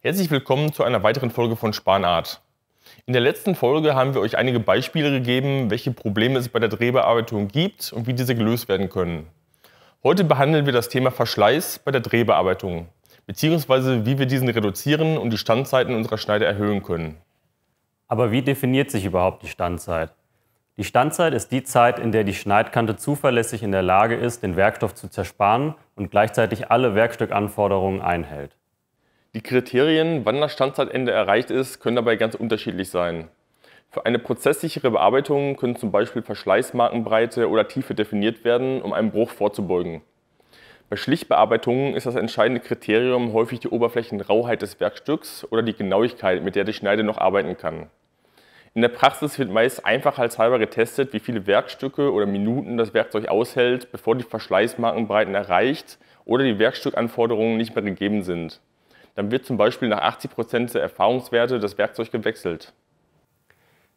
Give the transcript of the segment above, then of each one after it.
Herzlich willkommen zu einer weiteren Folge von Spanart. In der letzten Folge haben wir euch einige Beispiele gegeben, welche Probleme es bei der Drehbearbeitung gibt und wie diese gelöst werden können. Heute behandeln wir das Thema Verschleiß bei der Drehbearbeitung, beziehungsweise wie wir diesen reduzieren und die Standzeiten unserer Schneide erhöhen können. Aber wie definiert sich überhaupt die Standzeit? Die Standzeit ist die Zeit, in der die Schneidkante zuverlässig in der Lage ist, den Werkstoff zu zersparen und gleichzeitig alle Werkstückanforderungen einhält. Die Kriterien, wann das Standzeitende erreicht ist, können dabei ganz unterschiedlich sein. Für eine prozesssichere Bearbeitung können zum Beispiel Verschleißmarkenbreite oder Tiefe definiert werden, um einem Bruch vorzubeugen. Bei Schlichtbearbeitungen ist das entscheidende Kriterium häufig die Oberflächenrauheit des Werkstücks oder die Genauigkeit, mit der die Schneide noch arbeiten kann. In der Praxis wird meist einfach als halber getestet, wie viele Werkstücke oder Minuten das Werkzeug aushält, bevor die Verschleißmarkenbreiten erreicht oder die Werkstückanforderungen nicht mehr gegeben sind dann wird zum Beispiel nach 80 Prozent der Erfahrungswerte das Werkzeug gewechselt.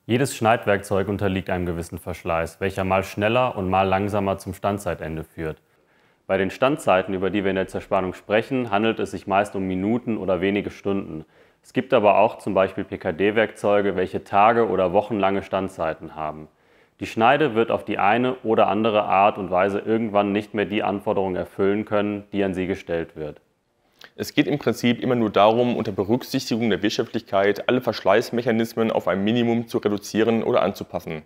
Jedes Schneidwerkzeug unterliegt einem gewissen Verschleiß, welcher mal schneller und mal langsamer zum Standzeitende führt. Bei den Standzeiten, über die wir in der Zerspannung sprechen, handelt es sich meist um Minuten oder wenige Stunden. Es gibt aber auch zum Beispiel PKD-Werkzeuge, welche tage- oder wochenlange Standzeiten haben. Die Schneide wird auf die eine oder andere Art und Weise irgendwann nicht mehr die Anforderungen erfüllen können, die an sie gestellt wird. Es geht im Prinzip immer nur darum, unter Berücksichtigung der Wirtschaftlichkeit alle Verschleißmechanismen auf ein Minimum zu reduzieren oder anzupassen.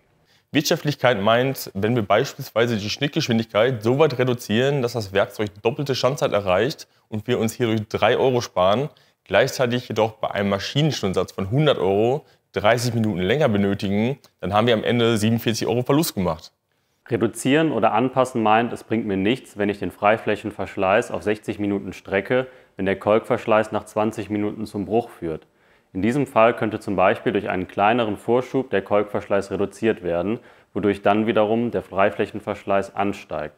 Wirtschaftlichkeit meint, wenn wir beispielsweise die Schnittgeschwindigkeit so weit reduzieren, dass das Werkzeug doppelte Standzeit erreicht und wir uns hierdurch 3 Euro sparen, gleichzeitig jedoch bei einem Maschinenstundensatz von 100 Euro 30 Minuten länger benötigen, dann haben wir am Ende 47 Euro Verlust gemacht. Reduzieren oder anpassen meint, es bringt mir nichts, wenn ich den Freiflächenverschleiß auf 60 Minuten strecke, wenn der Kolkverschleiß nach 20 Minuten zum Bruch führt. In diesem Fall könnte zum Beispiel durch einen kleineren Vorschub der Kolkverschleiß reduziert werden, wodurch dann wiederum der Freiflächenverschleiß ansteigt.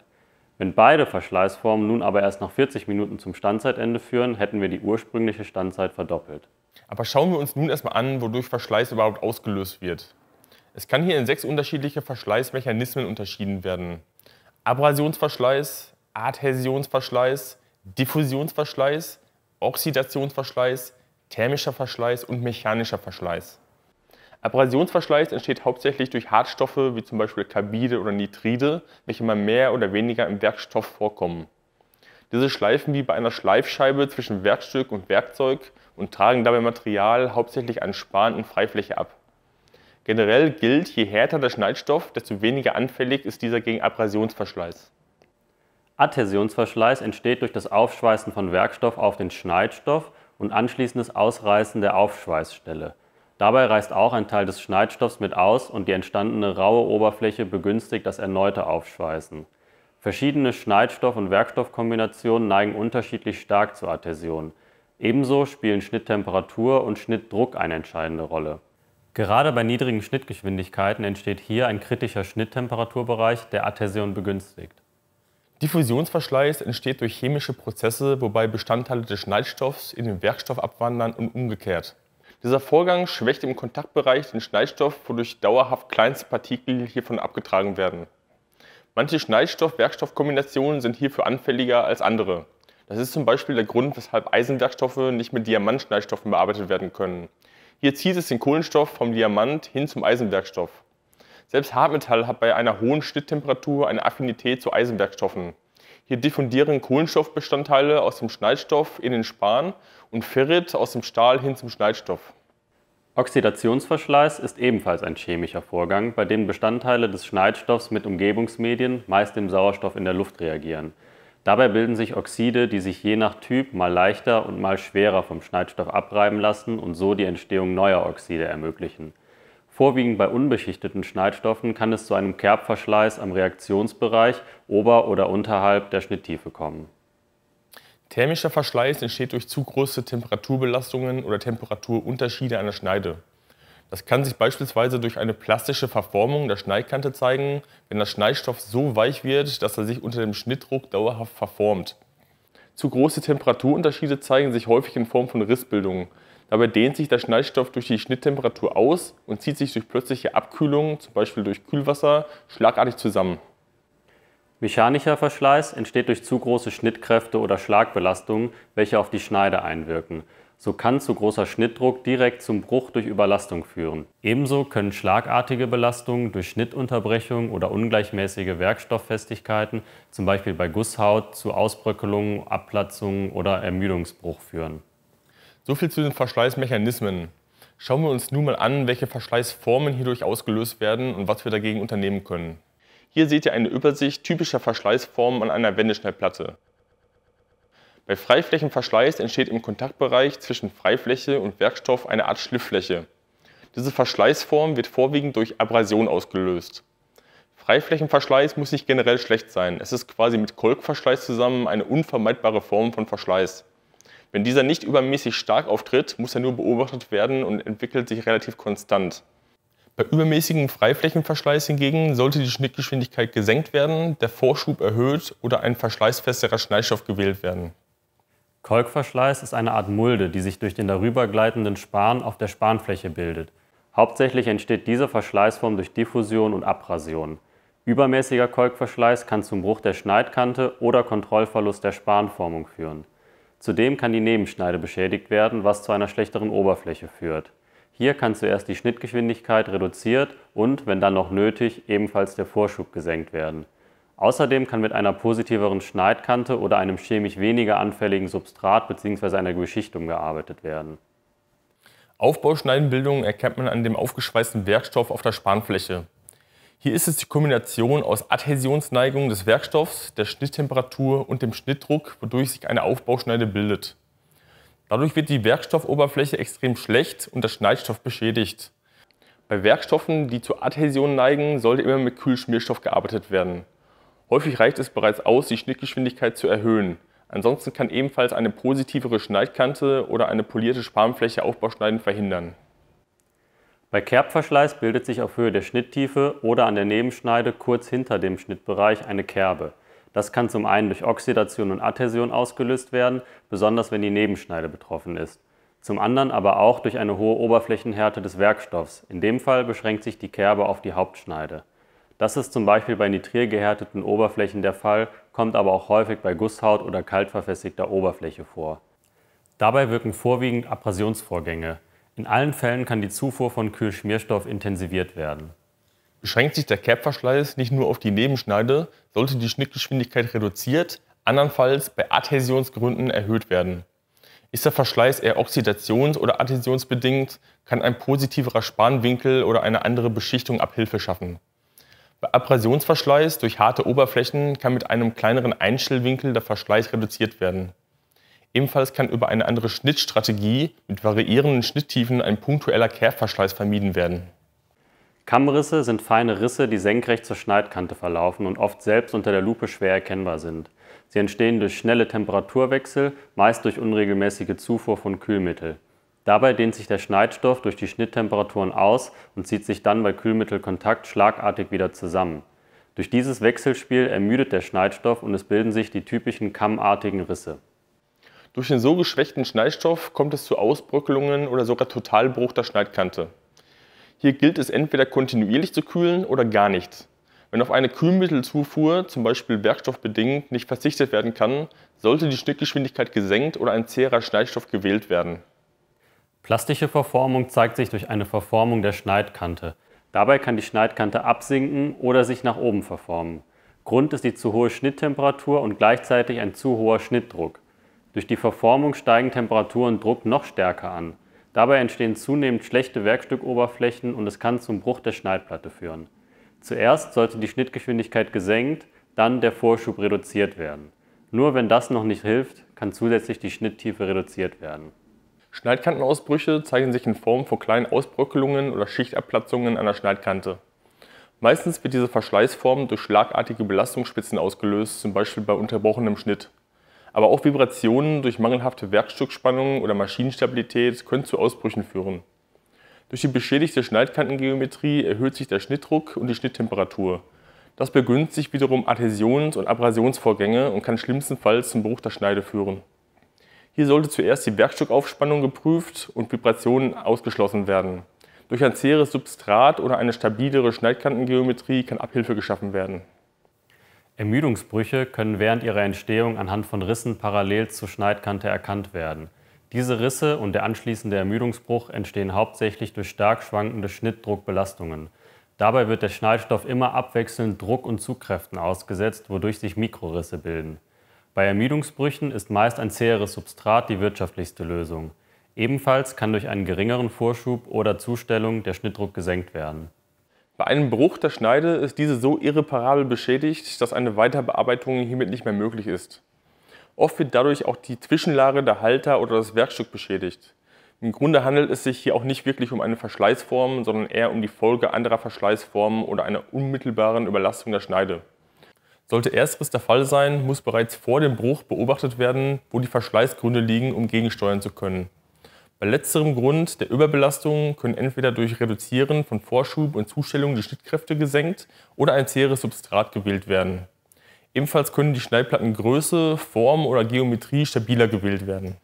Wenn beide Verschleißformen nun aber erst nach 40 Minuten zum Standzeitende führen, hätten wir die ursprüngliche Standzeit verdoppelt. Aber schauen wir uns nun erstmal an, wodurch Verschleiß überhaupt ausgelöst wird. Es kann hier in sechs unterschiedliche Verschleißmechanismen unterschieden werden. Abrasionsverschleiß, Adhäsionsverschleiß, Diffusionsverschleiß, Oxidationsverschleiß, thermischer Verschleiß und mechanischer Verschleiß. Abrasionsverschleiß entsteht hauptsächlich durch Hartstoffe wie zum Beispiel Carbide oder Nitride, welche mal mehr oder weniger im Werkstoff vorkommen. Diese schleifen wie bei einer Schleifscheibe zwischen Werkstück und Werkzeug und tragen dabei Material hauptsächlich an Span und Freifläche ab. Generell gilt, je härter der Schneidstoff, desto weniger anfällig ist dieser gegen Abrasionsverschleiß. Adhäsionsverschleiß entsteht durch das Aufschweißen von Werkstoff auf den Schneidstoff und anschließendes Ausreißen der Aufschweißstelle. Dabei reißt auch ein Teil des Schneidstoffs mit aus und die entstandene raue Oberfläche begünstigt das erneute Aufschweißen. Verschiedene Schneidstoff- und Werkstoffkombinationen neigen unterschiedlich stark zur Adhäsion. Ebenso spielen Schnitttemperatur und Schnittdruck eine entscheidende Rolle. Gerade bei niedrigen Schnittgeschwindigkeiten entsteht hier ein kritischer Schnitttemperaturbereich, der Adhäsion begünstigt. Diffusionsverschleiß entsteht durch chemische Prozesse, wobei Bestandteile des Schneidstoffs in den Werkstoff abwandern und umgekehrt. Dieser Vorgang schwächt im Kontaktbereich den Schneidstoff, wodurch dauerhaft kleinste Partikel hiervon abgetragen werden. Manche Schneidstoff-Werkstoff-Kombinationen sind hierfür anfälliger als andere. Das ist zum Beispiel der Grund, weshalb Eisenwerkstoffe nicht mit Diamantschneidstoffen bearbeitet werden können. Hier zieht es den Kohlenstoff vom Diamant hin zum Eisenwerkstoff. Selbst Hartmetall hat bei einer hohen Schnitttemperatur eine Affinität zu Eisenwerkstoffen. Hier diffundieren Kohlenstoffbestandteile aus dem Schneidstoff in den Span und Ferrit aus dem Stahl hin zum Schneidstoff. Oxidationsverschleiß ist ebenfalls ein chemischer Vorgang, bei dem Bestandteile des Schneidstoffs mit Umgebungsmedien, meist dem Sauerstoff in der Luft, reagieren. Dabei bilden sich Oxide, die sich je nach Typ mal leichter und mal schwerer vom Schneidstoff abreiben lassen und so die Entstehung neuer Oxide ermöglichen. Vorwiegend bei unbeschichteten Schneidstoffen kann es zu einem Kerbverschleiß am Reaktionsbereich ober- oder unterhalb der Schnitttiefe kommen. Thermischer Verschleiß entsteht durch zu große Temperaturbelastungen oder Temperaturunterschiede einer Schneide. Das kann sich beispielsweise durch eine plastische Verformung der Schneidkante zeigen, wenn der Schneidstoff so weich wird, dass er sich unter dem Schnittdruck dauerhaft verformt. Zu große Temperaturunterschiede zeigen sich häufig in Form von Rissbildungen, Dabei dehnt sich der Schneidstoff durch die Schnitttemperatur aus und zieht sich durch plötzliche Abkühlung, zum Beispiel durch Kühlwasser, schlagartig zusammen. Mechanischer Verschleiß entsteht durch zu große Schnittkräfte oder Schlagbelastungen, welche auf die Schneide einwirken. So kann zu großer Schnittdruck direkt zum Bruch durch Überlastung führen. Ebenso können schlagartige Belastungen durch Schnittunterbrechung oder ungleichmäßige Werkstofffestigkeiten, zum Beispiel bei Gusshaut, zu Ausbröckelungen, Abplatzungen oder Ermüdungsbruch führen. So viel zu den Verschleißmechanismen. Schauen wir uns nun mal an, welche Verschleißformen hierdurch ausgelöst werden und was wir dagegen unternehmen können. Hier seht ihr eine Übersicht typischer Verschleißformen an einer Wendeschnellplatte. Bei Freiflächenverschleiß entsteht im Kontaktbereich zwischen Freifläche und Werkstoff eine Art Schlifffläche. Diese Verschleißform wird vorwiegend durch Abrasion ausgelöst. Freiflächenverschleiß muss nicht generell schlecht sein. Es ist quasi mit Kolkverschleiß zusammen eine unvermeidbare Form von Verschleiß. Wenn dieser nicht übermäßig stark auftritt, muss er nur beobachtet werden und entwickelt sich relativ konstant. Bei übermäßigem Freiflächenverschleiß hingegen sollte die Schnittgeschwindigkeit gesenkt werden, der Vorschub erhöht oder ein verschleißfesterer Schneidstoff gewählt werden. Kolkverschleiß ist eine Art Mulde, die sich durch den darüber gleitenden Span auf der Spanfläche bildet. Hauptsächlich entsteht diese Verschleißform durch Diffusion und Abrasion. Übermäßiger Kolkverschleiß kann zum Bruch der Schneidkante oder Kontrollverlust der Spanformung führen. Zudem kann die Nebenschneide beschädigt werden, was zu einer schlechteren Oberfläche führt. Hier kann zuerst die Schnittgeschwindigkeit reduziert und, wenn dann noch nötig, ebenfalls der Vorschub gesenkt werden. Außerdem kann mit einer positiveren Schneidkante oder einem chemisch weniger anfälligen Substrat bzw. einer Beschichtung gearbeitet werden. Aufbauschneidenbildung erkennt man an dem aufgeschweißten Werkstoff auf der Spanfläche. Hier ist es die Kombination aus Adhäsionsneigung des Werkstoffs, der Schnitttemperatur und dem Schnittdruck, wodurch sich eine Aufbauschneide bildet. Dadurch wird die Werkstoffoberfläche extrem schlecht und der Schneidstoff beschädigt. Bei Werkstoffen, die zur Adhäsion neigen, sollte immer mit Kühlschmierstoff gearbeitet werden. Häufig reicht es bereits aus, die Schnittgeschwindigkeit zu erhöhen. Ansonsten kann ebenfalls eine positivere Schneidkante oder eine polierte Spanfläche Aufbauschneiden verhindern. Bei Kerbverschleiß bildet sich auf Höhe der Schnitttiefe oder an der Nebenschneide kurz hinter dem Schnittbereich eine Kerbe. Das kann zum einen durch Oxidation und Adhäsion ausgelöst werden, besonders wenn die Nebenschneide betroffen ist. Zum anderen aber auch durch eine hohe Oberflächenhärte des Werkstoffs. In dem Fall beschränkt sich die Kerbe auf die Hauptschneide. Das ist zum Beispiel bei nitriergehärteten Oberflächen der Fall, kommt aber auch häufig bei Gusshaut oder kaltverfestigter Oberfläche vor. Dabei wirken vorwiegend Abrasionsvorgänge. In allen Fällen kann die Zufuhr von Kühlschmierstoff intensiviert werden. Beschränkt sich der Kerbverschleiß nicht nur auf die Nebenschneide, sollte die Schnittgeschwindigkeit reduziert, andernfalls bei Adhäsionsgründen erhöht werden. Ist der Verschleiß eher oxidations- oder adhäsionsbedingt, kann ein positiverer Spanwinkel oder eine andere Beschichtung Abhilfe schaffen. Bei Abrasionsverschleiß durch harte Oberflächen kann mit einem kleineren Einstellwinkel der Verschleiß reduziert werden. Ebenfalls kann über eine andere Schnittstrategie mit variierenden Schnitttiefen ein punktueller Kehrverschleiß vermieden werden. Kammrisse sind feine Risse, die senkrecht zur Schneidkante verlaufen und oft selbst unter der Lupe schwer erkennbar sind. Sie entstehen durch schnelle Temperaturwechsel, meist durch unregelmäßige Zufuhr von Kühlmittel. Dabei dehnt sich der Schneidstoff durch die Schnitttemperaturen aus und zieht sich dann bei Kühlmittelkontakt schlagartig wieder zusammen. Durch dieses Wechselspiel ermüdet der Schneidstoff und es bilden sich die typischen kammartigen Risse. Durch den so geschwächten Schneidstoff kommt es zu Ausbröckelungen oder sogar Totalbruch der Schneidkante. Hier gilt es entweder kontinuierlich zu kühlen oder gar nicht. Wenn auf eine Kühlmittelzufuhr, zum Beispiel werkstoffbedingt, nicht verzichtet werden kann, sollte die Schnittgeschwindigkeit gesenkt oder ein zäherer Schneidstoff gewählt werden. Plastische Verformung zeigt sich durch eine Verformung der Schneidkante. Dabei kann die Schneidkante absinken oder sich nach oben verformen. Grund ist die zu hohe Schnitttemperatur und gleichzeitig ein zu hoher Schnittdruck. Durch die Verformung steigen Temperatur und Druck noch stärker an. Dabei entstehen zunehmend schlechte Werkstückoberflächen und es kann zum Bruch der Schneidplatte führen. Zuerst sollte die Schnittgeschwindigkeit gesenkt, dann der Vorschub reduziert werden. Nur wenn das noch nicht hilft, kann zusätzlich die Schnitttiefe reduziert werden. Schneidkantenausbrüche zeichnen sich in Form von kleinen Ausbröckelungen oder Schichtabplatzungen an der Schneidkante. Meistens wird diese Verschleißform durch schlagartige Belastungsspitzen ausgelöst, zum Beispiel bei unterbrochenem Schnitt. Aber auch Vibrationen durch mangelhafte Werkstückspannung oder Maschinenstabilität können zu Ausbrüchen führen. Durch die beschädigte Schneidkantengeometrie erhöht sich der Schnittdruck und die Schnitttemperatur. Das begünstigt wiederum Adhäsions- und Abrasionsvorgänge und kann schlimmstenfalls zum Bruch der Schneide führen. Hier sollte zuerst die Werkstückaufspannung geprüft und Vibrationen ausgeschlossen werden. Durch ein zäheres Substrat oder eine stabilere Schneidkantengeometrie kann Abhilfe geschaffen werden. Ermüdungsbrüche können während ihrer Entstehung anhand von Rissen parallel zur Schneidkante erkannt werden. Diese Risse und der anschließende Ermüdungsbruch entstehen hauptsächlich durch stark schwankende Schnittdruckbelastungen. Dabei wird der Schneidstoff immer abwechselnd Druck- und Zugkräften ausgesetzt, wodurch sich Mikrorisse bilden. Bei Ermüdungsbrüchen ist meist ein zäheres Substrat die wirtschaftlichste Lösung. Ebenfalls kann durch einen geringeren Vorschub oder Zustellung der Schnittdruck gesenkt werden. Bei einem Bruch der Schneide ist diese so irreparabel beschädigt, dass eine Weiterbearbeitung hiermit nicht mehr möglich ist. Oft wird dadurch auch die Zwischenlage der Halter oder das Werkstück beschädigt. Im Grunde handelt es sich hier auch nicht wirklich um eine Verschleißform, sondern eher um die Folge anderer Verschleißformen oder einer unmittelbaren Überlastung der Schneide. Sollte ersteres der Fall sein, muss bereits vor dem Bruch beobachtet werden, wo die Verschleißgründe liegen, um gegensteuern zu können. Bei letzterem Grund der Überbelastung können entweder durch Reduzieren von Vorschub und Zustellung die Schnittkräfte gesenkt oder ein zäheres Substrat gewählt werden. Ebenfalls können die Schneidplattengröße, Form oder Geometrie stabiler gewählt werden.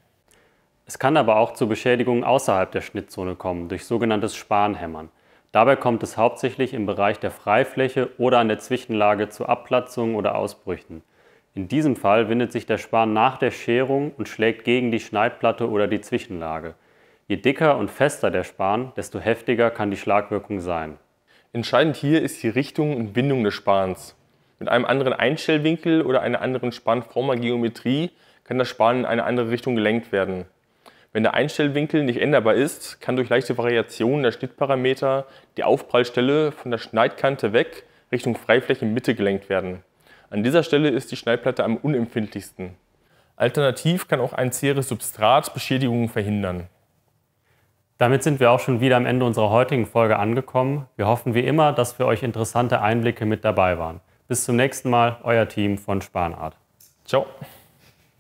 Es kann aber auch zu Beschädigungen außerhalb der Schnittzone kommen, durch sogenanntes Spanhämmern. Dabei kommt es hauptsächlich im Bereich der Freifläche oder an der Zwischenlage zu Abplatzungen oder Ausbrüchen. In diesem Fall windet sich der Span nach der Scherung und schlägt gegen die Schneidplatte oder die Zwischenlage. Je dicker und fester der Span, desto heftiger kann die Schlagwirkung sein. Entscheidend hier ist die Richtung und Bindung des Spans. Mit einem anderen Einstellwinkel oder einer anderen Spanformergeometrie kann das Span in eine andere Richtung gelenkt werden. Wenn der Einstellwinkel nicht änderbar ist, kann durch leichte Variationen der Schnittparameter die Aufprallstelle von der Schneidkante weg Richtung Freifläche Mitte gelenkt werden. An dieser Stelle ist die Schneidplatte am unempfindlichsten. Alternativ kann auch ein zäheres Substrat Beschädigungen verhindern. Damit sind wir auch schon wieder am Ende unserer heutigen Folge angekommen. Wir hoffen wie immer, dass für euch interessante Einblicke mit dabei waren. Bis zum nächsten Mal, euer Team von Spanart. Ciao.